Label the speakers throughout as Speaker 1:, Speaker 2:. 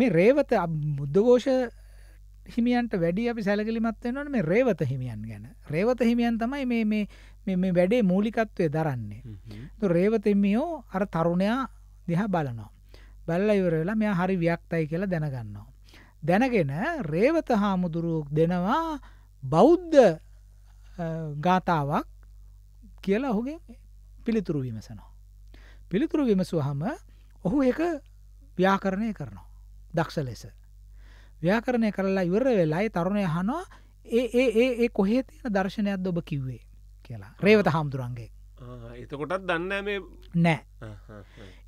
Speaker 1: මේ රේවත බුද්ධඝෝෂ හිමියන්ට වැඩි අපි සැලකිලිමත් වෙනවනේ මේ රේවත හිමියන් ගැන. රේවත හිමියන් තමයි මේ මේ මේ මේ වැඩේ මූලිකත්වය දරන්නේ. તો රේවත හිමියෝ අර තරුණයා දිහා බලනවා. බලලා ඉවර වෙලා මෙයා හරි වික්තයි කියලා දැනගන්නවා. දැනගෙන රේවත හාමුදුරුවෝ දෙනවා බෞද්ධ ගාතාවක් කියලා ඔහුගේ පිළිතුරු විමසනවා. පිළිතුරු විමසුවහම ඔහු ඒක ව්‍යාකරණය කරනවා. දක්ෂ ලෙස. ව්‍යාකරණය කරලා ඉවර වෙලායි තරුණය හනවා ඒ ඒ ඒ කොහේ තියෙන දර්ශනයක් ඔබ කිව්වේ කියලා රේවත හාමුදුරන්ගේ
Speaker 2: එතකොටත් දන්න
Speaker 1: නෑ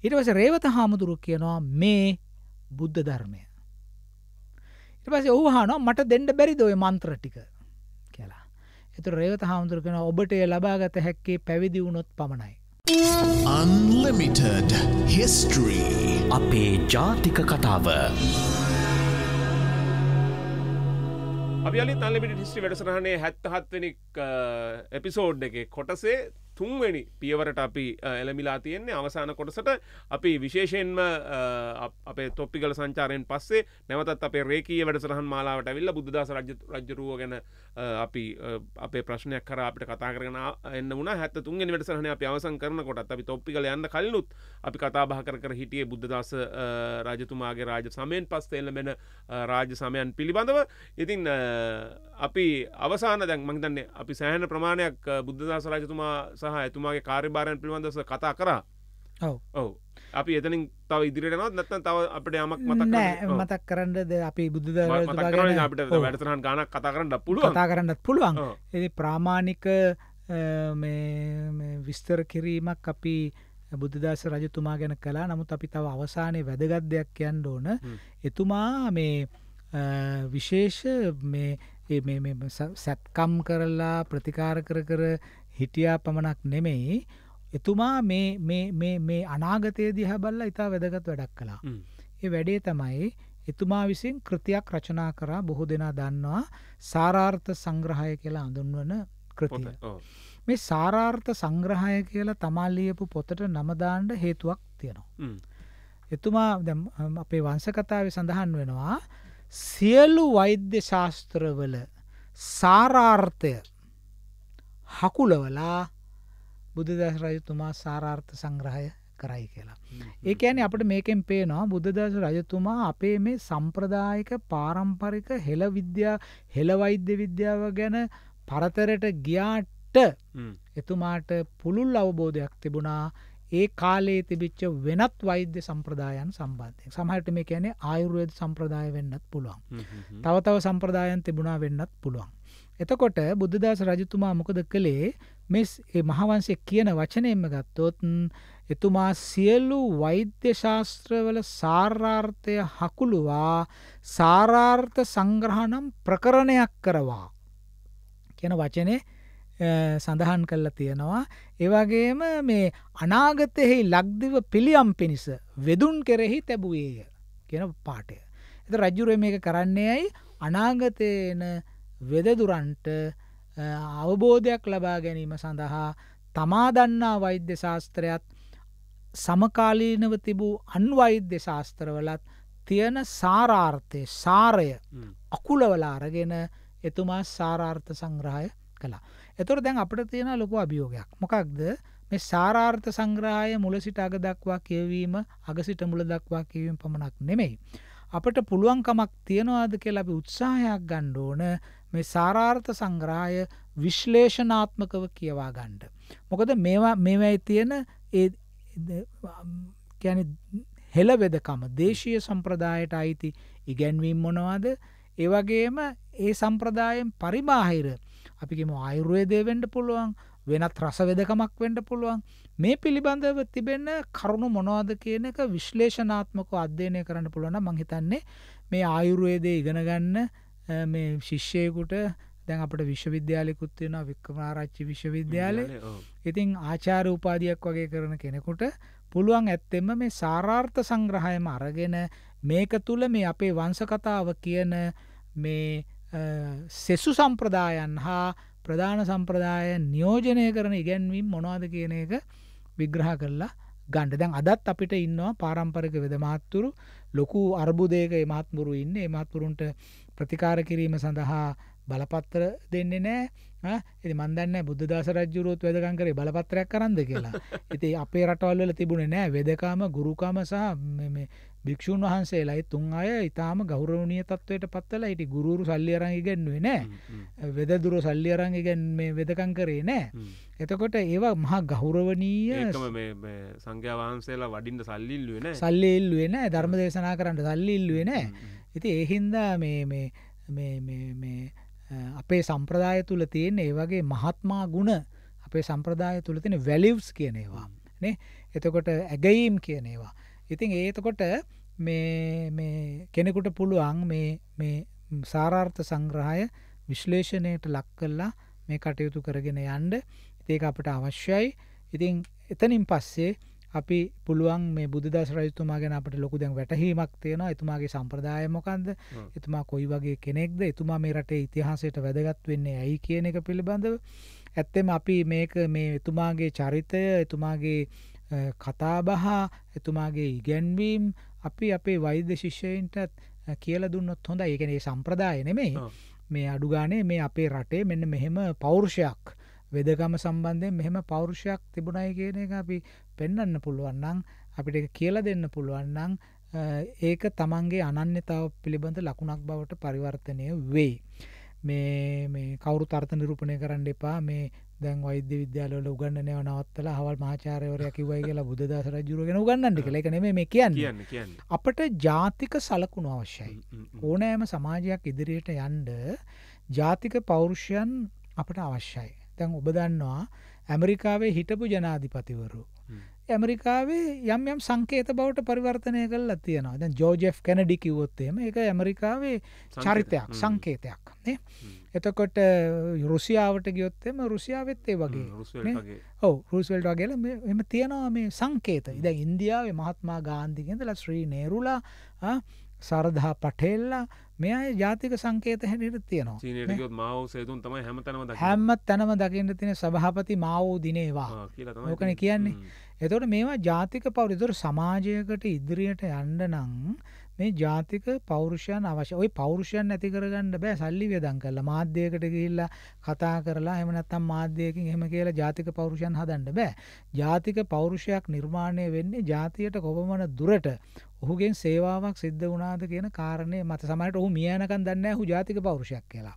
Speaker 1: ඉටවස රේවත හාමුදුරු කියනවා මේ බුද්ධ ධර්මය ඉටපස ඔහනෝ මට දෙන්න බැරි දොය මන්ත්‍ර ටික කියලා එතු රේවත හාමුදුරුකෙන ඔබට ලබාගත හැක්කේ පැවිදි වුණොත් පමණයි අන්ලිමිටඩ හිස්ටරී අපේ ජාතික කතාව
Speaker 2: අලි තලමිට හිස්ටි වැඩසරහනේ හැත්තහත්වනික් එපිසෝඩ් එක කොටසේ තුන්වැනි පියවරට අපි එළමිලා තියෙන්නේ අවසාන කොටසට අපි විශේෂයෙන්ම අපේ තොප්පිකල සංචාරයෙන් පස්සේ නැවතත් අපේ රේකී වැඩසරහන් මාලාවට විල්ල බුද්ධදාස රජරුව ගැන අපි අපේ ප්‍රශ්නයක් කර අපට කතා කරන එන්න වුණ හැත තුන්ගෙන වැඩසරහන අපි අවසන් කරන කොටත් අපි තොප්පිකල යන්න කලිනුත් අපි කතාබහ කර කර හිටියේ බුද්ධදාස රජතුමාගේ රාජ සමයෙන් පස්සේ එළමෙන රාජ සමයන් පිළිබඳව ඉතින් අපි අවසාන දැන් මං දන්නේ අපි සෑහන ප්‍රමාණයක් බුද්ධදාස රජතුමා සහ සහ ඇතුමාගේ කාර්භාරයන් පිළිබඳස කතා කරා ඔව අපි එතනින් තව ඉදිරිටනවත් නැත්තන් තව අපට යමක් මතක් මතක්
Speaker 1: කරන්නද අපි බුදු අපට වැඩතරන්
Speaker 2: ගානක් කතා කරන්න පුළුව කතා කරන්නත්
Speaker 1: පුළුවන් එති ප්‍රාමාණික විස්තර කිරීමක් අපි බුද්ධදාස රජතුමා ගැන කලා නමුත් අපි තව අවසානය වැදගත් දෙයක් කියන්න ඕන එතුමා මේ විශේෂ මේ සැත්කම් කරලා ප්‍රතිකාර කර කර හිටියා පමණක් නෙමෙයි එතුමා මේ මේ මේ අනාගතය දිහ බල්ලා ඉතා වැදගත් වැඩක් කලා. ඒ වැඩේ තමයි එතුමා විසින් කෘතියක් රචනා කරා බොහෝ දෙනා දන්නවා සාරාර්ථ සංග්‍රහය කියලා අඳුන්වන කෘතිය. මේ සාරාර්ථ සංග්‍රහය කියලා තමා ලියපු පොතට නමදාණ්ඩ හේතුවක් තියෙනවා. එතුමා අපේ වංසකතාව සඳහන් වෙනවා සියලු වෛද්‍ය ශාස්ත්‍රවල සාරාර්ථය හකුලවලා බුදුදස රජතුමා සාරාර්ථ සංග්‍රහය කරයි කියලා. ඒකැන අපට මේකෙන් පේනවා බුද්ධදස රජතුමා අපේ මේ සම්ප්‍රදායක පාරම්පරික හෙළ විද්‍යා හෙළවෛද්‍ය විද්‍යාව ගැන පරතරට ගියාට එතුමාට පුළුල් අවබෝධයක් තිබුණා ඒ කාලයේ තිබිච්ච වෙනත් වෛද්‍ය සම්ප්‍රදායන් සම්බන්ධය සමහට මේ කැනෙ ආයුරුවද සම්ප්‍රදාය වෙන්නත් පුළුවන්. තවතව සම්ප්‍රදායන් තිබුණා වෙන්නත් පුළුවන්. එතකොට බුද්ධදාස රජතුමා මොකද කළේ මේ මහවංශය කියන වචනයෙන්ම ගත්තොත් එතුමා සියලු වෛද්‍ය ශාස්ත්‍රවල සාරාර්ථය හකුළුවා සාරාර්ථ සංග්‍රහණම් ප්‍රකරණයක් කරවා කියන වචනේ සඳහන් කරලා තියෙනවා ඒ වගේම මේ අනාගතෙහි ලක්දිව පිළියම් පිණිස වෙදුන් කෙරෙහි තැබුවේය කියන පාඩය. ඒත් රජුරේ මේක කරන්නේ ඇයි අනාගතේන වෙදදුරන්ට අවබෝධයක් ලබා ගැනීම සඳහා තමා දන්නා වෛද්‍ය ශාස්ත්‍රයත් සමකාලීනව තිබූ අන්වෛද්‍ය ශාස්ත්‍රවලත් තියෙන සාරාර්ථය සාරය අකුලවල අරගෙන එතුමා සාරාර්ථ සංග්‍රහය කලා. එතුර දැන් අපට තියෙන ලොකු අභියෝගයක් මොකක්ද මේ සාරාර්ථ සංග්‍රහය මුල සිට අග දක්වා කියවීම අගසිට මුල දක්වා කියවීම පමණක් නෙමෙයි. අපට පුළුවන්කමක් තියෙනවාද කියලා අපි උත්සාහයක් ගන්න ඕන මේ සාරාර්ථ සංග්‍රහය විශ්ලේෂණාත්මකව කියවා ගණ්ඩ. මොකද මේවා මේවැයි තියෙන ගැන හෙළවෙදකම දේශීය සම්ප්‍රදායට අයිති ඉගැන්වීම් මොනවාද ඒවගේම ඒ සම්ප්‍රදායෙන් පරිබාහිර අපිගේම අයුරුවේදේ වෙන්ඩ පුළුවන් වෙනත් රසවෙදකමක් වෙන්ඩ පුළුවන් මේ පිළිබඳව තිබෙන කරුණු මොනවාද කියන එක විශ්ලේෂනාත්මක අධ්‍යයනය කරන්න පුළුවන මංහිතන්නේ මේ ආයුරුවේදේ ඉගෙනගන්න මේ ශිෂ්‍යයකුට දැන් අපට විශ්වවිද්‍යාලයකුත් වෙන වික්කමාරච්චි විශ්වවිද්‍යාලය ඉතින් ආචාර උපාධයක් වගේ කරන කෙනෙකුට පුළුවන් ඇත්තෙම මේ සාරාර්ථ සංග්‍රහයම අරගෙන මේක තුළ මේ අපේ වංසකතාව කියන මේ සෙසු සම්ප්‍රදායන් හා ප්‍රධාන සම්ප්‍රදාය නියෝජනය කරන ඉගැන්වීම් මොනවාද කියන එක විග්‍රහ කරලා ගණ්ඩ දැන් අදත් අපිට ඉන්නවා පාරම්පරක වෙදමාත්තුරු ලොකු අර්බුදයක එමත්මුරු ඉන්න එමත්පුරුන්ට ප්‍රතිකාර කිරීම සඳහා බලපත්තර දෙන්නේ නෑ එති මන්දන්න බුද්ධදස රජ්ජුරුවත් වැදකංකරේ බලපත්‍රයක් කරන්ද කියලා. ඉති අපේ රටවල්ල තිබුණ නෑ වෙදකාම ගුරුකාම සහ භික්ෂූන් වහන්සේලා තුන් අය ඉතාම ගෞරවනීය තත්වයට පත්වලා හිටි ගුරුරු සල්ලි අරන් ඉගෙනුවේ නෑ වෙදදුර සල්ලි අරන් ඉගෙන මේ වෙදකම් කරේ නෑ එතකොට ඒවා මහා ගෞරවනීය
Speaker 2: සංඝයා වහන්සේලා වඩින්න සල්ලි ඉල්ලුවේ නෑ සල්ලි ඉල්ලුවේ නෑ ධර්ම
Speaker 1: දේශනා කරන්න සල්ලි ඉල්ලුවේ නෑ ඉතින් ඒ හින්දා මේ මේ මේ මේ මේ අපේ සම්ප්‍රදාය තුල තියෙන ඒ වගේ මහත්මා ගුණ අපේ සම්ප්‍රදාය තුල තියෙන වැලියුස් කියන ඒවා නේ එතකොට ඇගයීම් කියන ඒවා ඉතින් ඒතකොට මේ කෙනෙකුට පුළුවන් මේ සාරාර්ථ සංග්‍රහය විශ්ලේෂණයට ලක් කල්ලා මේ කටයුතු කරගෙන යන්ඩ ඒක අපට අවශ්‍යයි ඉතින් එතනින් පස්සේ අපි පුළුවන් මේ බුදුදස් රජතුමා ගැන අපට ලොකු දැන් වැටහීමක් තියෙනවා එතුමාගේ සම්ප්‍රදායමකන්ද එතුමා කොයි වගේ කෙනෙක්ද එතුමා මේ රටේ ඉතිහාසයට වැදගත් වෙන්නේ ඇයි කියන එක පිළිබඳව ඇත්තෙම අපි මේක මේ එතුමාගේ චරිතය එතුමාගේ කතාබහ එතුමාගේ ඉගැන්වීම් අපි අපේ වෛද්‍ය ශිෂ්‍යයන්ටත් කියල දුන්නොත් හොඳ ඒකන ඒ සම්ප්‍රදාය නෙමේ මේ අඩුගානේ මේ අපේ රටේ මෙන්න මෙහෙම පෞරුෂයක් වෙදගම සම්බන්ධය මෙහෙම පෞරුෂයක් තිබුණයි කියන එක අපි පෙන්න්න පුළුවන්නම් අපිට කියල දෙන්න පුළුවන්නම් ඒක තමන්ගේ අනන්‍යතාව පිළිබඳ ලකුණක් බවට පරිවර්තනය වේ. මේ කවුරු තර්ථ නිරූපණය කරන්න එපා මේ දැන් වෛද්‍ය විද්‍යාලවල උගන්නනව නවත්තලා හවල් මහාචාර්යවරයා කිව්වයි කියලා බුදුදාස රජුරුව ගැන උගන්නන්න කියලා. ඒක නෙමෙයි මේ කියන්නේ. අපට ජාතික සලකුණු අවශ්‍යයි. ඕනෑම සමාජයක් ඉදිරියට යන්න ජාතික පෞරුෂයන් අපට අවශ්‍යයි. දැන් ඔබ දන්නවා ඇමරිකාවේ හිටපු ජනාධිපතිවරු ඇමරිකාවේ යම් යම් සංකේත බවට පරිවර්තනය කළලා තියෙනවා දැන් ජෝජෙෆ් කැනඩි කිව්වොත් එහෙම ඒක ඇමරිකාවේ චරිතයක් සංකේතයක් නේ එතකොට රුසියාවට ගියොත්තෙම රුසියාවත්තේ වගේ ඔව රුස්වල්ට වගේල එම තියෙනවා මේ සංකේත ඉද ඉන්දියාවේ මහත්මා ගාන්ධිගෙන්දල ශ්‍රී නේරුලා සරදහා පටෙල්ලා මේ අය ජාතික සංකේත හැටියට තියෙනවා
Speaker 2: මාව සේතුන් තමයි හැමතනම හැම්ම
Speaker 1: තැනම දකින්න තියෙන සභහපති මාවෝ දිනේවා ඕකන කියන්නේ එතොට මේවා ජාතික පවරිදුර සමාජයකට ඉදිරියට යන්න නං මේ ජාතික පෞරුෂයන් අවශ්‍ය. ওই පෞරුෂයන් නැති කරගන්න බෑ සල්ලි වියදම් කරලා මාධ්‍යයකට ගිහිල්ලා කතා කරලා එහෙම නැත්නම් මාධ්‍යයකින් එහෙම කියලා ජාතික පෞරුෂයන් හදන්න බෑ. ජාතික පෞරුෂයක් නිර්මාණය වෙන්නේ ජාතියට කොපමණ දුරට ඔහුගෙන් සේවාවක් සිද්ධ වුණාද කියන කාරණේ මත සමහරට ඔහු මිය යනකම් දන්නේ නැහැ ඔහු ජාතික පෞරුෂයක් කියලා.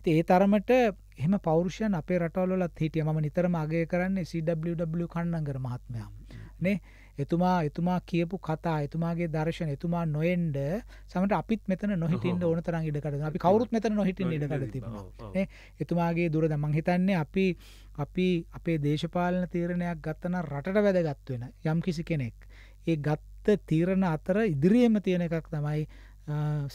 Speaker 1: ඉතින් ඒ තරමට එහෙම පෞරුෂයන් අපේ රටවල් වලත් හිටියා. මම නිතරම අගය කරන්නේ CWW කන්නංගර මහත්මයා. නේ එතුමා එතුමා කියපු කතා එතුමාගේ දර්ශන එතුමා නොයෙන්ඩ සමට අපිත් මෙතන නොහිටින්ට ඕන තරන් ඉඩකට අපි කවරුත් මෙතන නොහිටින් ඉඩකට තිබුණා එතුමාගේ දුර දමං හිතන්නේ අපි අපි අපේ දේශපාලන තීරණයක් ගත්තන රටට වැදගත්වෙන යම් කිසි කෙනෙක් ඒ ගත්ත තීරණ අතර ඉදිරියම තියෙන එකක් තමයි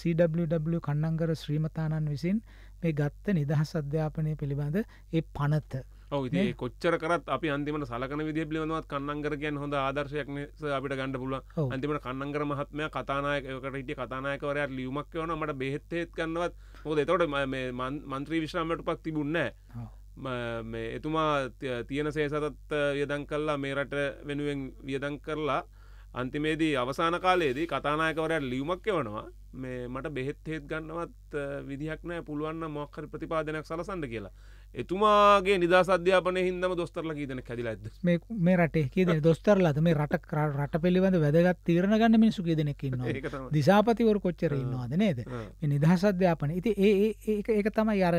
Speaker 1: CW කන්නංගර ශ්‍රීමතාණන් විසින් මේ ගත්ත නිදහස් අධ්‍යාපනය පිළිබඳ ඒ පනත
Speaker 2: ඔවුේ කොච්චර කරත් අපි අන්තිමට සලකන විදි පිලිබඳවත් කන්නංගර කියන් හොඳ ආදර්ශයක්න අපිට ගණඩ පුල අන්තිමට කන්නංගර මහත්මය කතානායකට හිටිය කතානායකවරයා ලියුමක් යවන මට බෙහෙත්තේත් කන්නවත් හොද එතවට මන්ත්‍රී විශ්‍රාමට පක් තිබුන්න එතුමා තියෙන සේසතත් වියදං කල්ලා මේ රට වෙනුවෙන් වියදං කරලා අන්තිමේදී අවසාන කාලයේදී කතානායකවරයට ලියුමක් එවනවා මේ මට බෙහෙත් හේත් ගන්නවත් විදිහක් නෑ පුළුවන්න මොක්කර ප්‍රතිපාදනයක් සලසන්ඩ කියලා එතුමාගේ නිදා සධ්‍යාපන හිදම දොස්තරල ගීතන කැදිල ඇද
Speaker 1: මේ රටේ කියද දොස්තරලද මේ රට රට පිළිබඳ වැදගත් තීරණ ගන්න මිනිසු කියදනෙකින්න දිසාපතිවර කොච්චර ඉන්නවාද නේද නිදහ සධ්‍යාපන ඉති ඒ ඒක තමයි අර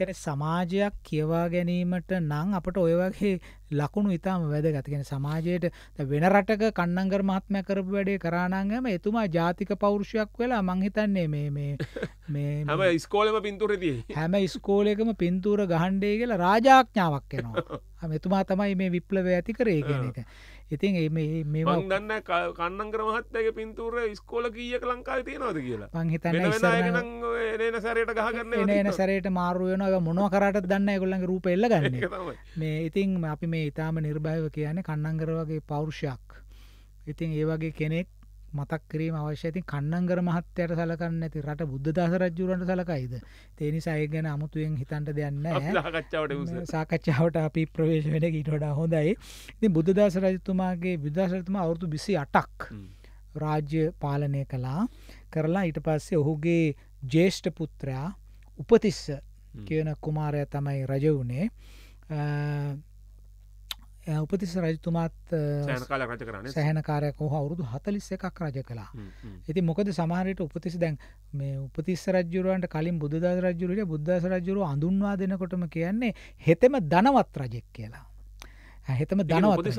Speaker 1: කැන සමාජයක් කියවා ගැනීමට නං අපට ඔයවගේ ලකුණු ඉතාම වැදගතගෙන සමාජයට වෙන රටක කන්නංගර මහත්මය කරපු වැඩේ කරානංගම එතුමා ජාතික පෞරුෂයක් වෙලා මංහිතන්නේ මේ මේ
Speaker 2: හැම ස්කෝලම පින්තුරදී
Speaker 1: හැම ස්කෝලයකම පින්තූර ගහන්්ඩේ කියලා රාජාඥාවක් කෙනවා මෙතුමා තමයි මේ විප්ලව ඇති කරේගෙන එක ඉතින් මේවා
Speaker 2: දන්න කන්නන් කරමහත්තක පින්තුර ස්කෝල කියක් ලංකාව තියනවද කියලා
Speaker 1: පංහිත එන
Speaker 2: සැරයට ගහගන්න එන
Speaker 1: සැරයට මාරුවයනක මොනව කරට දන්න ගොල්ලන් රූප එල්ලගන්න මේ ඉතින් අපි මේ මේ ඉතාම නිර්භයව කියන්නේ කන්නංගර වගේ පෞරුෂයක්. ඉතින් ඒ වගේ කෙනෙක් මතක් කිරීම අවශ්‍ය. ඉතින් කන්නංගර මහත්තයාට සලකන්නේ නැති රට බුද්ධදාස රජුරන්ට සලකයිද? ඒ නිසා ඒ ගැන 아무තුයෙන් හිතන්න දෙයක් නැහැ.
Speaker 2: සාකච්ඡාවට
Speaker 1: සාකච්ඡාවට අපි ප්‍රවේශ වෙන ඊට වඩා හොඳයි. ඉතින් බුද්ධදාස රජතුමාගේ බුද්ධදාස රජතුමා අවුරුදු 28ක් රාජ්‍ය පාලනය කළා. කරලා ඊට පස්සේ ඔහුගේ ජේෂ්ඨ පුත්‍රයා උපතිස්ස කියන කුමාරය තමයි රජ වුණේ උපතිස්ස රජතුමාත් සැහන කාරයක් හෝ අවුරුදු හතලිස් එකක් රජ කලා ඇති මොකද සමහරයට උපතිසි දැන් මේ උපතිස්ස රජරුවන්ට කලින් බුද්ධ රජුරට බුද්ධස රජුරු අඳුන්වා දෙනකොටම කියන්නේ හෙතෙම දනවත් රජෙක් කියලා හෙතම දනවත්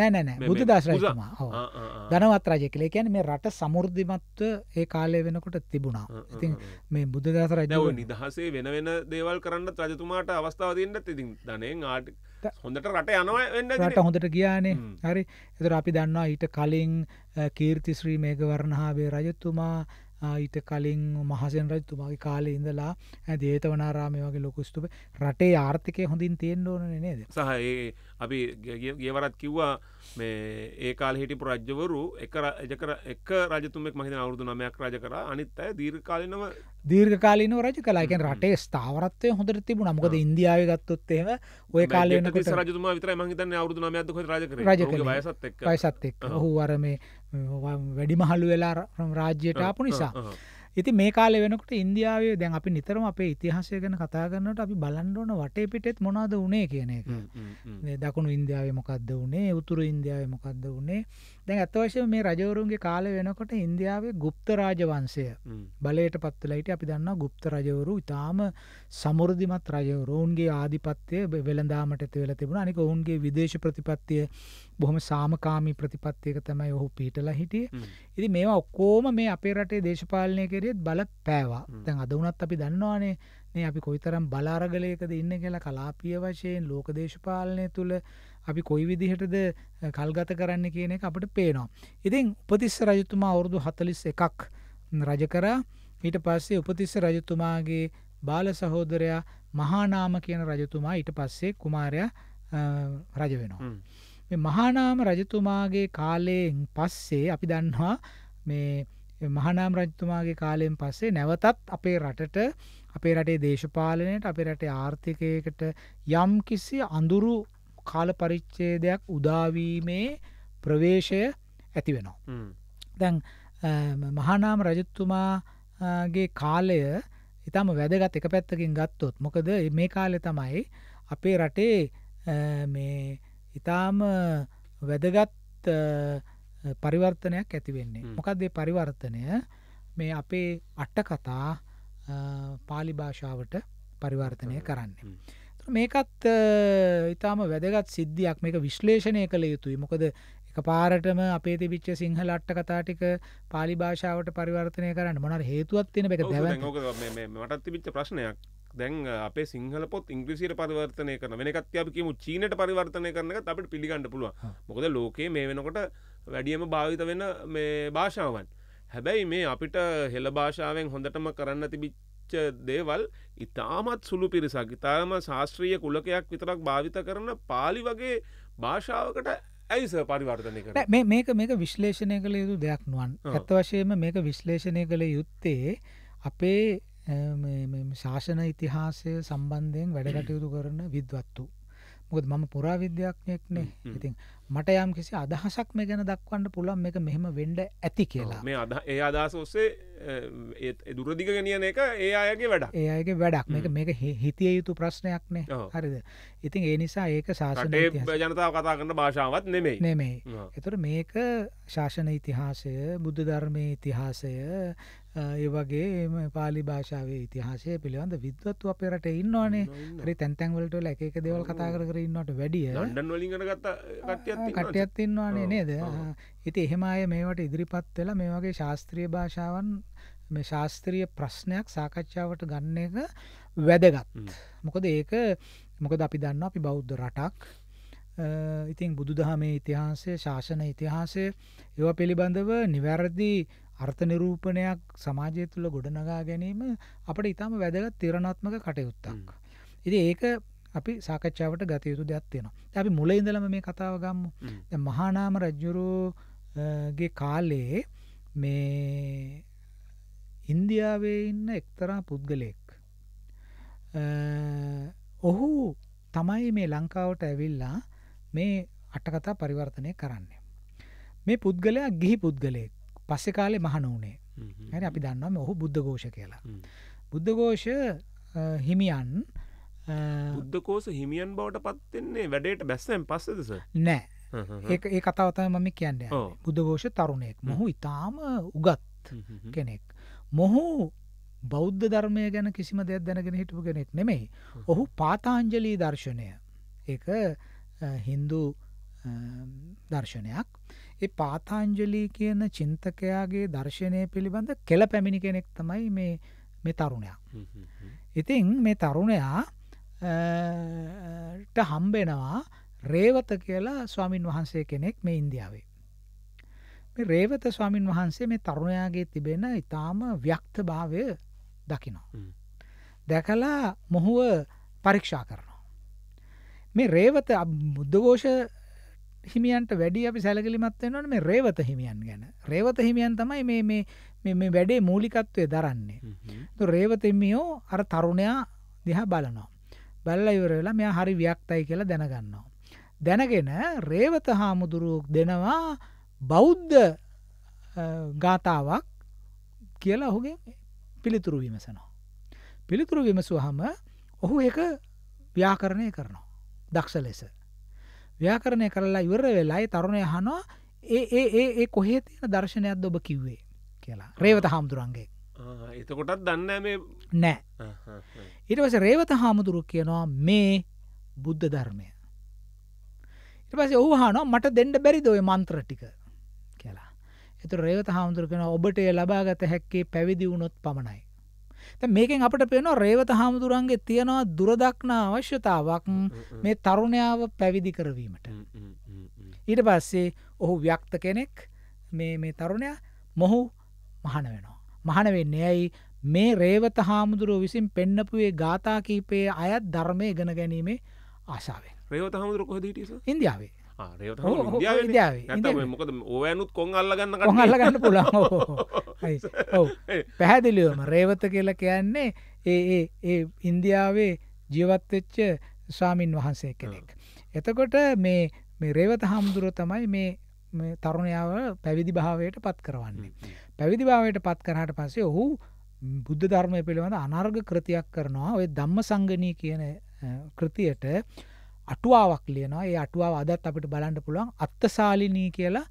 Speaker 1: නෑනෑ බුද්ධ දස් රජතුමා දනවත් රජ කලේ කියන මේ රට සමුෘද්ධිමත්ව ඒ කාලය වෙනකොට තිබුණා ඉතින් මේ බුද්ධදස රජ
Speaker 2: නිදහසේ වෙන වෙන දේවල් කරන්න රජතුමාට අවස්ථාවදන්නත් ඉතින් ධනයෙන් ආට හොඳට රට යනවන්න රට හොඳට
Speaker 1: කියානේ හරි එතර අපි දන්නවා ඊට කලින් කීර්තිශ්‍රී මේකවරණහාවේ රජතුමා ඊට කලින් මහසෙන් රජතුමාගේ කාලේ ඉඳලා දේතවනාරාමය වගේ ලොකුස්තුප රටේ ආර්ථිකය හොඳින් තියෙන් ඕන නේද
Speaker 2: සහ ඒ අපි ගියවරත් කිව්වා මේ ඒ කාල හිටිපු රජ්‍යවරු එක රජකර එක රජතුමෙක් මහිත අවුරදු නමයක් රජ කර අනිත් අය දීර්කාලනව
Speaker 1: දීර්ඝකාලීනව රජ කලා එකෙන් රටේ ස්ථාවරත්වය හොඳට තිබුණ මොකද ඉන්දියාව ගත්තොත් එහෙම ඔය කාලයන රජතුමා
Speaker 2: විතර මහිතන්නේ අවුරුදු නමයක්ක රජ වයසත් එක්ක වයසත් එක්ක ඔහු
Speaker 1: අර මේ වැඩිමහලු වෙලා රාජ්‍යයට ආපු නිසා ඉතින් මේ කාලේ වෙනකොට ඉන්දියාවේ දැන් අපි නිතරම අපේ ඉතිහාසය ගැන කතා කරනකොට අපි බලන්න ඕන වටේ පිටෙත් මොනවද වුනේ කියන එක. දකුණු ඉන්දියාවේ මොකද්ද වුනේ? උතුරු ඉන්දියාවේ මොකද්ද වුනේ? දැන් අත වශයෙන් මේ රජවරුන්ගේ කාලේ වෙනකොට ඉන්දියාවේ গুপ্ত රාජවංශය බලයට පත් වෙලා හිටියේ අපි දන්නවා গুপ্ত රජවරු ඊටාම සමෘද්ධිමත් රජවරු. ඔවුන්ගේ ආධිපත්‍යය වෙළඳාමට ඇති වෙලා තිබුණා. අනික ඔවුන්ගේ විදේශ ප්‍රතිපත්තිය බොහොම සාමකාමී ප්‍රතිපත්තියක තමයි ඔහු පිටලා හිටියේ. ඉතින් මේවා ඔක්කොම මේ අපේ රටේ දේශපාලනය පරිසරයේත් බල පෑවා දැන් අද වනත් අපි දන්නවානේ මේ අපි කොයිතරම් බලාරගලයකද ඉන්න කියලා කලාපිය වශයෙන් ලෝක දේශපාලනය තුළ අපි කොයි විදිහටද කල්ගත කරන්න කියන එක අපට පේනවා. ඉතින් උපතිස්ස රජතුමා අවුරුදු හතලිස් එකක් රජකරා ඊට පස්සේ උපතිස්ස රජතුමාගේ බාල සහෝදරයා මහානාම කියන රජතුමා ඊට පස්සේ කුමාරයා රජ වෙනවා. මහානාම රජතුමාගේ කාලයෙන් පස්සේ අපි දන්නවා මේ මහනාම් රජතුමාගේ කාලයෙන් පස්සේ නැවතත් අපේ රටට අපේ රටේ දේශපාලනයට අපේ රටේ ආර්ථිකයකට යම් කිසි අඳුරු කාල පරිච්චේදයක් උදාවීමේ ප්‍රවේශය ඇති වෙනවා. දැන් මහනාම් රජතුමාගේ කාලය ඉතාම වැදගත් එක පැත්තකින් ගත්තොත් මොකද මේ කාලෙ තමයි අපේ රටේ ඉතාම වැදගත් පරිවර්තනයක් ඇතිවෙන්නේ මොකක්දේ පරිවර්තනය මේ අපේ අට්ට කතා පාලි භාෂාවට පරිවර්තනය කරන්න. මේකත් ඉතාම වැදගත් සිද්ධියක් මේක විශ්ලේෂණය කළ යුතුයි මොකද එක පාරටම අපේ තිබිච්ච සිංහල අට්ට කතාටික පාලි භාෂාවට පරිවර්තනය කරන්න මොනට හේතුවත් තින එක දැව
Speaker 2: මටත් තිබිච්ච ප්‍රශ්නයක් දැන් අපේ සිංහල පොත් ඉංග්‍රසියට පරිවර්තනය කරන වෙනකත්්‍යපිකම චීනට පරිවර්තනය කරනක අපට පිළිගන්න පුළුව මොකද ලෝකයේ මේ වෙනකොට වැඩියම භාවිත වෙන මේ භාෂාවන් හැබැයි මේ අපිට හෙළ භාෂාවෙන් හොඳටම කරන්න තිබිච්ච දේවල් ඉතාමත් සුළු පිරිසක් ඉතාම ශාස්ත්‍රීය කුලකයක් විතරක් භාවිත කරන පාලි වගේ භාෂාවකට ඇයිස පරිවර්තනය කර
Speaker 1: මේක මේක විශ්ලේෂණය කළ යුතු දෙයක් නුවන් ඇත්වශයම මේක විශ්ලේෂණය කළ යුත්තේ අපේ ශාසන ඉතිහාසය සම්බන්ධයෙන් වැඩකටයුතු කරන විද්වත්තු. මොකද මම පුරාවිද්‍යයක්නෙක්නේ ඉතින් මට යම් කිසි අදහසක් මේ ගැන දක්වන්න පුළන් එක මෙහෙම වෙන්ඩ ඇති කියලා
Speaker 2: මේ අද ඒ අදහස ඔස්සේ දුරදිග ගෙනියන එක ඒ අයගේ වැඩ ඒ
Speaker 1: අයගේ වැඩක් මේක මේක හිතිය යුතු ප්‍රශ්නයක් නේ හරිද ඉතින් ඒ නිසා ඒක ශාසන
Speaker 2: ජනතාව කතා කරන්න භාෂාවත් නෙමේ නෙමේ
Speaker 1: එතුර මේක ශාසන ඉතිහාසය බුද්ධ ධර්මය ඉතිහාසය ඒ වගේ පාලි භාෂාවේ ඉතිහාසය පිළිබඳ විද්වත්තු අපේ රට ඉන්නවානේ හරි තැන්තැන්වලට ල එක දෙවල් කතා කර ඉන්නට වැඩිය කට්ටයත් ඉන්නවානේ නේද ඉති එහෙමය මේවට ඉදිරිපත් වෙලා මේ වගේ ශාස්ත්‍රීය භාෂාවන් මේ ශාස්ත්‍රීය ප්‍රශ්නයක් සාකච්ඡාවට ගන්න එක වැදගත් මොකද ඒක මොකද අපි දන්න අපි බෞද්ධ රටක් ඉතින් බුදුදහමේ ඉතිහාසය ශාසන ඉතිහාසය ඒව පිළිබඳව නිවැරදි අර්ථ නිරූපණයක් සමාජය තුළ ගොඩනගා ගැනීම අපට ඉතාම වැදගත් තිරණාත්මක කටයුත්තක්. ඉතින් ඒක අපි සාකච්ඡාවට ගත යුතු දෙයක් තියෙනවා. දැන් අපි මුල ඉඳලම මේ කතාව ගමු. දැන් මහානාම රජුගේ කාලේ මේ ඉන්දියාවේ ඉන්න එක්තරා පුද්ගලයෙක් ඔහු තමයි මේ ලංකාවට ඇවිල්ලා මේ අටකතා පරිවර්තනය කරන්නේ. මේ පුද්ගලයා ගිහි පුද්ගලයෙක් පස්සෙ කාලෙ මහන වනේ හැන අපි දන්නම ඔහු බුද්ධඝෝෂ කියලා බුද්ධඝෝෂ හිමියන් බුද්ධකෝස
Speaker 2: හිමියන් බවට පත්වෙන්නේ වැඩට බැස්සෙන් පස්සෙදස නෑ ඒ
Speaker 1: කතාවතය මම කියන්න බුද්ධඝෝෂ තරුණයෙක් මොහු ඉතාම උගත් කෙනෙක් මොහු බෞද්ධ ධර්මය ගැන කිසිම දෙයක් දැනගෙන හිටපු කෙනෙක් නෙමෙයි ඔහු පාතාංජලී දර්ශනය ඒ හින්දු දර්ශනයක් ඒ පාතාංජලී කියන චින්තකයාගේ දර්ශනය පිළිබඳ කෙල පැමිණි කෙනෙක් තමයි මේ මේ තරුණයා. ඉතින් මේ තරුණයා ට හම්බෙනවා රේවත කියලා ස්වාමින් වහන්සේ කෙනෙක් මේ ඉන්දියාවේ. මේ රේවත ස්වාමින් වහන්සේ මේ තරුණයාගේ තිබෙන ඉතාම ව්‍යක්ත භාවය දකිනවා. දැකලා මොහුව පරීක්ෂා කරනවා. මේ රේවත බුද්ධඝෝෂ හිමියන්ට වැඩි අපි සැලකිලිමත් වෙනවන මේ රේවත හිමියන් ගැන රේවත හිමියන් තමයි මේ මේ වැඩේ මූලිකත්වය දරන්නේ රේවත හිමියෝ අර තරුණයා දිහා බලනවා බැල්ල ඉවර වෙලා මෙයා හරි වියක්තයි කියලා දැනගන්නවා දැනගෙන රේවත හාමුදුරුවක් දෙනවා බෞද්ධ ගාථාවක් කියලා ඔහුගේ පිළිතුරු විමසනවා පිළිතුරු විමසුවහම ඔහු එක ව්‍යාකරණය කරනවා දක්ෂ ලෙස ව්‍යාකරණය කරලා ඉවර වෙලායි තරුණය හනවා ඒ ඒ ඒ ඒ කොහේ තියෙන දර්ශනයක්ද ඔබ කිව්වේ කියලා රේවත හාමුදුරන්ගේ
Speaker 2: එතකොටත් දන්න
Speaker 1: නෑ ඉටවස රේවත හාමුදුරු කියනවා මේ බුද්ධ ධර්මය ඉටපස ඔහනෝ මට දෙන්න බැරි දොය මන්ත්‍ර ටික කියලා එතු රේවත හාමුදුරු කෙන ඔබට ලබාගත හැක්කේ පැවිදි වුණොත් පමණයි දැන් මේකෙන් අපිට පේනවා රේවත හාමුදුරන්ගේ තියෙනවා දුරදක්නා අවශ්‍යතාවක් මේ තරුණයාව පැවිදි කරවීමට. ඊට පස්සේ ඔහු ව්‍යක්ත කෙනෙක් මේ මේ තරුණයා මොහු මහන වෙනවා. මහන වෙන්නේ ඇයි මේ රේවත හාමුදුරුව විසින් පෙන්නපුේ ගාථා කීපයේ අයත් ධර්මය ගෙන ගැනීමේ ආසාාවෙන්.
Speaker 2: රේවත හාමුදුරුව කොහොද හිටියේ? ඉන්දියාවේ. රට ඉදියාවේ මොකද ඕයනුත් කොන් අල්ලගන්න කොහල්ලගන්න පුළා
Speaker 1: ඔව පැහැදිලිවම රේවත කියලා කියන්නේ ඒ ඒ ඉන්දියාවේ ජීවත්වෙච්ච ස්වාමින් වහන්සේ කෙනෙක්. එතකොට මේ මේ රේවත හාමුදුරුව තමයි මේ තරුණයාව පැවිදි භාවයට පත් කරවන්නේ. පැවිදි භාවයට පත් කරහට පස්සේ ඔහු බුද්ධ ධර්මය පිළිබඳ අනර්ග කෘතියක් කරනවා ඔය ධම්ම සංගනී කියන කෘතියට අටුවාවක් ලියනවා ඒ අටුවාව අදත් අපිට බලන්න පුළුවන් අත්තසාලිනී කියලා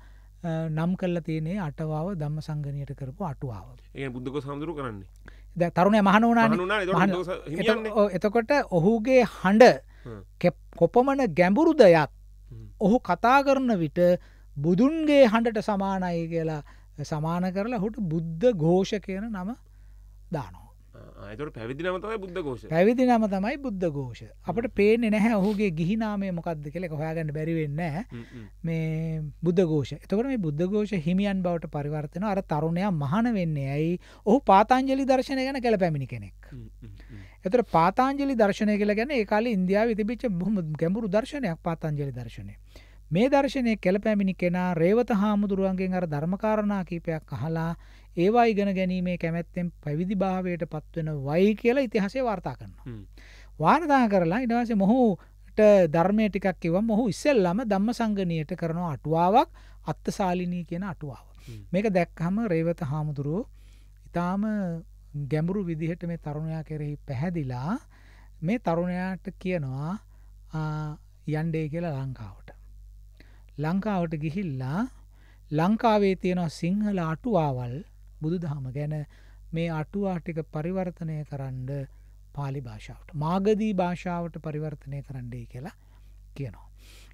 Speaker 1: නම් කල්ල තියනේ අටවාව දම්ම සංගනයට කරපු අටුවාව
Speaker 2: ඒ බුද්ධක සඳරු
Speaker 1: කරන්නේ ද තරුණය මහනවනාන එතකොට ඔහුගේ හඬ කොපමන ගැඹුරු දෙයක් ඔහු කතා කරන විට බුදුන්ගේ හඬට සමානයි කියලා සමාන කරලා හුට බුද්ධ ഘോഷ කියන නම දානවා
Speaker 2: තොට පැවිදි නම තමයි බුද්ධ ගෝෂ පැවිදි
Speaker 1: නම තමයි බුද්ධ ගෝෂ අපට පේනෙ නැහැ ඔහුගේ ගිහිනාමය මොකක්ද කෙලෙ හොයාගන්න බැරිවෙන්න මේ බුද්ධ ගෝෂ එතකට මේ බුද්ධ ගෝෂ හිමියන් බවට පරිවර්තන අර තරුණයා මහන වෙන්නේ ඇයි ඔහු පාතාංජලි දර්ශනය ගැන කළ පැමිණි කෙනෙක් එතට පාතාංජලි දර්ශනය කළ ගැන එකකාල ඉන්දයා විතිබිච්ච බොහම ගැඹුරු දර්ශනයක් පාතාංජලි දර්ශනය මේ දර්ශනය කෙළ පැමිණි කෙනා රේවත හාමුදුරුවන්ගේ අර ධර්මකාරණා කීපයක් අහලා ඒවා ඉගෙන ගැනීමේ කැමැත්තෙන් පැවිදි භාවයට පත්වෙන වයි කියලා ඉතිහසේ වාර්තා කරනවා. වාර්තා කරලා ඉඩවාසේ මොහුට ධර්මය ටිකක් කිව මොහු ඉස්සල්ලම දම්ම සංගනයට කරන අටුවාවක් අත්තසාලිනී කියන අටුවාව. මේක දැක්හම රේවත හාමුදුරුව ඉතාම ගැඹුරු විදිහට මේ තරුණයා කෙරෙහි පැහැදිලා මේ තරුණයාට කියනවා යන්ඩේ කියලා ලංකාවට. ලංකාවට ගිහිල්ලා ලංකාවේ තියෙනවා සිංහල අටුවාවල් බුදුදහම ගැන මේ අටුවාටික පරිවර්තනය කරන්න පාලි භාෂාවට මාගදී භාෂාවට පරිවර්තනය කරන්නේ කියලා කියනවා.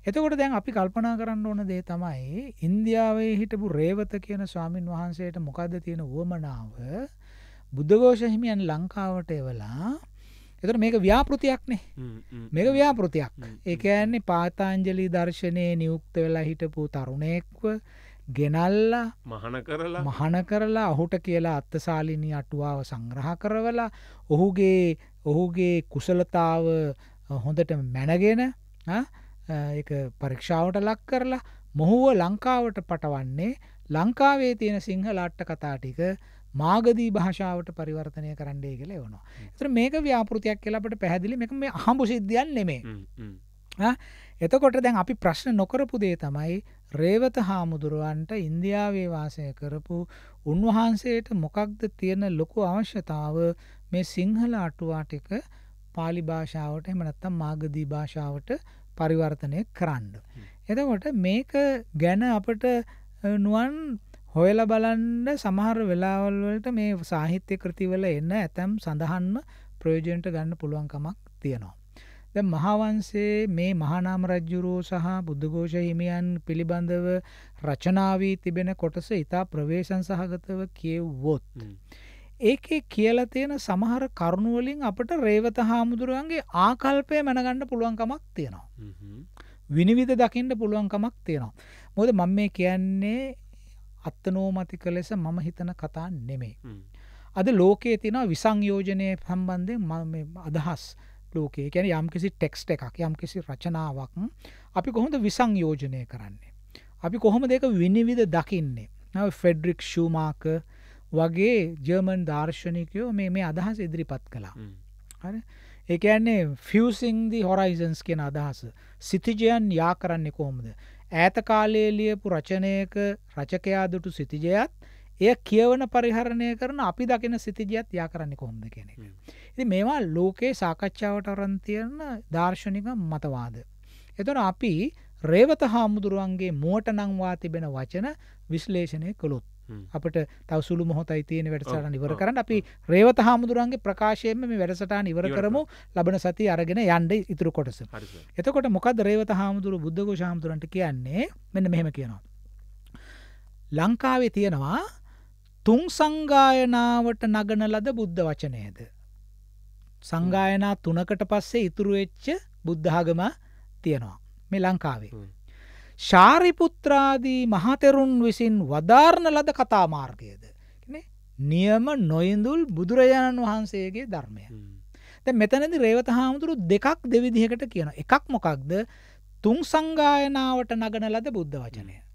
Speaker 1: එතකොට දැන් අපි කල්පනා කරන්න ඕන දේ තමයි ඉන්දියාවේ හිටපු රේවත කියන ස්වාමින් වහන්සේට මොකද තියෙන වුවමනාව බුද්ධඝෝෂ හිමියන් ලංකාවට එවලා එතට මේක ව්‍යාපෘතියක්නේ මේක ව්‍යාපෘතියක් ඒ ඇන්නේ පාතාංජලි දර්ශනය නියුක්ත වෙලා හිටපු තරුණයෙක්ව ගෙනල්ලා
Speaker 2: මහන කරලා මහන
Speaker 1: කරලා ඔහුට කියලා අත්තශාලිනී අටුවාව සංග්‍රහ කරවලා ඔහුගේ ඔහුගේ කුසලතාව හොඳට මැනගෙන පරීක්ෂාවට ලක් කරලා මොහුව ලංකාවට පටවන්නේ ලංකාවේ තියෙන සිංහල අට්ට කතා ටික මාගදී භාෂාවට පරිවර්තනය කරන්නේ කියල වනවා. එතර මේක ව්‍යාපෘතියක් කියලාට පැහැදිලි එක මේ හම්බු සිද්ධියන් නෙමේ. එතකොට දැන් අපි ප්‍රශ්න නොකරපු දේ තමයි රේවත හාමුදුරුවන්ට ඉන්දියාවේ වාසය කරපු උන්වහන්සේට මොකක්ද තියෙන ලොකු අවශ්‍යතාව මේ සිංහල අටුවා ටික පාලි භාෂාවට එහෙම නැත්නම් මාගදී භාෂාවට පරිවර්තනය කරන්න. එතකොට මේක ගැන අපට නුවන් හොයලා බලන්න සමහර වෙලාවල් වලට මේ සාහිත්‍ය කෘතිවල එන ඇතම් සඳහන්ම ප්‍රයෝජනට ගන්න පුළුවන් කමක් තියෙනවා. දැන් මහාවංශයේ මේ මහානාම රජුරෝ සහ බුද්ධඝෝෂ හිමියන් පිළිබඳව රචනා වී තිබෙන කොටස ඊට ප්‍රවේශන් සහගතව කියවුවොත් ඒකේ කියලා තියෙන සමහර කරුණු වලින් අපට රේවත හාමුදුරුවන්ගේ ආකල්පය මනගන්න පුළුවන් කමක් තියෙනවා. විනිවිද දකින්න පුළුවන් කමක් තියෙනවා. මොකද මම මේ කියන්නේ අත්නෝමතික ලෙස මම හිතන කතා නෙමෙයි. අද ලෝකයේ තියෙන විසංයෝජනයේ සම්බන්ධයෙන් මම අදහස් ලෝකයේ ගැන යම්කිසි ටෙක්ස්ට එකක් යම්කිසි රචනාවක් අපි කොහොඳ විසංයෝජනය කරන්නේ. අපි කොහොම දෙක විනිවිධ දකින්නේ. නව ෆෙඩ්රික් ෂූමාක වගේ ජර්මන් දර්ශනයකයෝ මේ මේ අදහස් ඉදිරිපත් කළා. ඒකන්නේ ෆසිං දි හොරයිසන්ස් කියෙන අදහස සිතිජයන් යා කරන්නේ කොහොමද. ඇත කාලයේ ලියපු රචනයක රචකයා දුටු සිතිජයත් එය කියවන පරිහරණය කරන අපි දකින සිතිජියත් යා කරන්නේ කොහොමද කියන එක. ඉතින් මේවා ලෝකේ සාකච්ඡාවට අරන් තියෙන දාර්ශනික මතවාද. එතකොට අපි රේවත හාමුදුරුවන්ගේ මෝට නංවා තිබෙන වචන විශ්ලේෂණය කළොත්. අපට තවසුළු මොහොතයි තියෙන වැඩසටහන ඉවර කරන්න අපි රේවත හාමුදුරුවන්ගේ ප්‍රකාශයෙන්ම මේ වැඩසටහන ඉවර කරමු ලබන සති අරගෙන යන්න ඉතුරු කොටස. එතකොට මොකද රේවත හාමුදුරු බුද්ධඝෝෂ හාමුදුරන්ට කියන්නේ මෙන්න මෙහෙම කියනවා. ලංකාවේ තියෙනවා තුන් සංගායනාවට නගන ලද බුද්ධ වචනයද. සංගායනා තුනකට පස්සේ ඉතුරුවෙච්ච බුද්ධාගම තියෙනවා මේ ලංකාවේ. ශාරිපුත්‍රාදී මහතෙරුන් විසින් වදාරණ ලද කතාමාර්ගයද. නියම නොයිඳුල් බුදුරජාණන් වහන්සේගේ ධර්මය. තැ මෙතනදි රේවත හාමුදුරු දෙකක් දෙවිදිහකට කියන එකක් මොකක්ද තුන් සංගායනාවට නගන ලද බුද්ධ වචනය.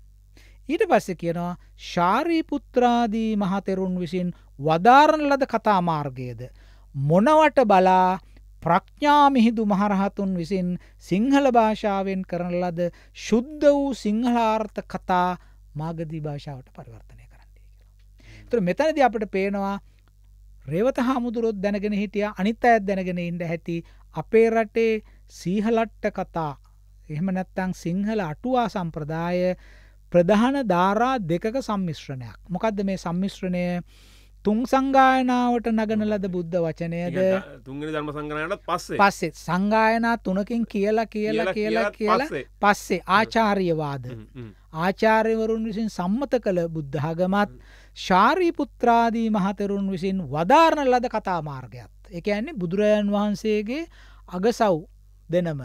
Speaker 1: ඊට පස්සේ කියනවා ශාරීපුත්‍රාදී මහතෙරුන් විසින් වදාරණ ලද කතා මාර්ගයද. මොනවට බලා ප්‍රඥා මිහිදු මහරහතුන් විසින් සිංහල භාෂාවෙන් කරන ලද ශුද්ධ වූ සිංහලාර්ථ කතා මාගදී භාෂාවට පරිවර්තනය කරන්නේ කියලා. තුර මෙතනද අපට පේනවා රේවත හාමුදුරුවොත් දැනගෙන හිටිය අනිත් අයත් දැනගෙන ඉන්ඩ ඇති අපේ රටේ සීහලට්ට කතා එහෙම නැත්තං සිංහල අටුවා සම්ප්‍රදාය ප්‍රධාන ධාරා දෙකක සම්මිශ්‍රණයක්. මොකක්ද මේ සම්මිශ්‍රණය තුන් සංගායනාවට නගන ලද බුද්ධ වචනයද
Speaker 2: තුන්ගනි ධර්ම සංගායනට පස්සේ පස්සේ
Speaker 1: සංගායනා තුනකින් කියලා කියලා කියලා කියලා පස්සේ ආචාර්යවාද ආචාර්යවරුන් විසින් සම්මත කළ බුද්ධාගමත් ශාරීපුත්‍රාදී මහතරුන් විසින් වදාරණ ලද කතා මාර්ගයත් එක ඇන්නේ බුදුරජාන් වහන්සේගේ අගසව් දෙනම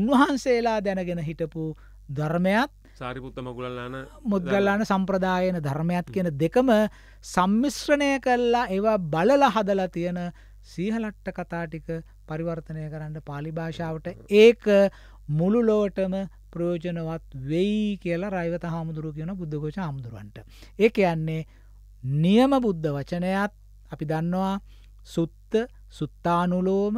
Speaker 1: උන්වහන්සේලා දැනගෙන හිටපු ධර්මයත්
Speaker 2: සාරිපුත්ත මගුලල්ලාන මුද්ගල්ලාන
Speaker 1: සම්ප්‍රදායන ධර්මයත් කියන දෙකම සම්මිශ්‍රණය කල්ලා ඒවා බලල හදලා තියෙන සීහලට්ට කතාටික පරිවර්තනය කරන්න පාලිභාෂාවට ඒක මුළුලෝටම ප්‍රයෝජනවත් වෙයි කියලා රයිවත හාමුදුරු කියන බුද්ධකෝෂ හාමුදුරුවන්ට. ඒ යන්නේ නියම බුද්ධ වචනයත් අපි දන්නවා සුත්ත සුත්තානුලෝම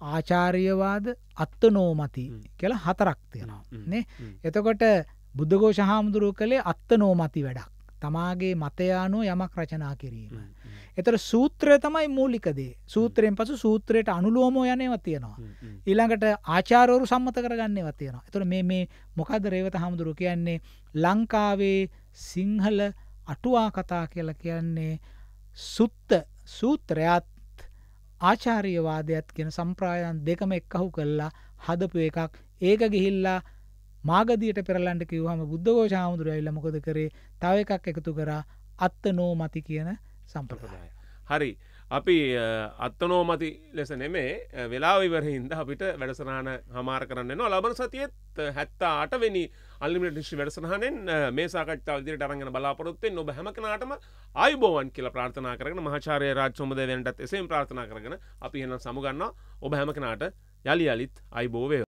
Speaker 1: ආචාර්යවාද අත්තනෝමති කියලා හතරක් තියෙනවා. එතකොට බුද්ධඝෝෂ හාමුදුරුව කළේ අත්ත නෝමති වැඩක්. තමාගේ මතයානෝ යමක් රචනා කිරීම. එතර සූත්‍රය තමයි මූලිකදේ සූත්‍රයෙන් පසු සූත්‍රයට අනුලෝමෝ යනව තියෙනවා. ඊළඟට ආචාරෝරු සම්මත කරගන්නව තියෙනවා. එතුර මේ මේ මොකද රේවත හාමුදුරු කියන්නේ ලංකාවේ සිංහල අටුවා කතා කියලා කියන්නේ සුත්ත සූත්‍රයත් ආචාරීයවාදයත් කියෙන සම්ප්‍රායන් දෙකම එක්කහු කල්ලා හදපු එකක් ඒක ගිහිල්ලා මාගදියට පෙරලන්ට කිව්හම බුද්ධඝෝෂ හාමුදුරුවෝ ඇවිල්ලා මොකද කරේ තව එකක් එකතු කරා අත්තනෝමති කියන සම්ප්‍රදාය.
Speaker 2: හරි අපි අත්තනෝමති ලෙස නෙමේ වෙලා විවරහින්ද අපිට වැඩසනාන හමාර කරන්න නවා ලබන සතියත් හැත්තා අටවෙනි අල්ලිමිට නිශ් වැඩසනහනෙන් මේ සාකච්ඡා විදිරට අරගෙන බලාපොරොත්තෙන් ඔබ හැමකනාටම අයිබෝවන් කියලා ප්‍රාර්ථනා කරන මහාචාරය රාජ්සොමද වෙනටත් එසෙන් ප්‍රාර්ථනා කරගෙන අපි හෙන සමුගන්න ඔබ හැමකනාට යළි අලිත් අයිබෝවය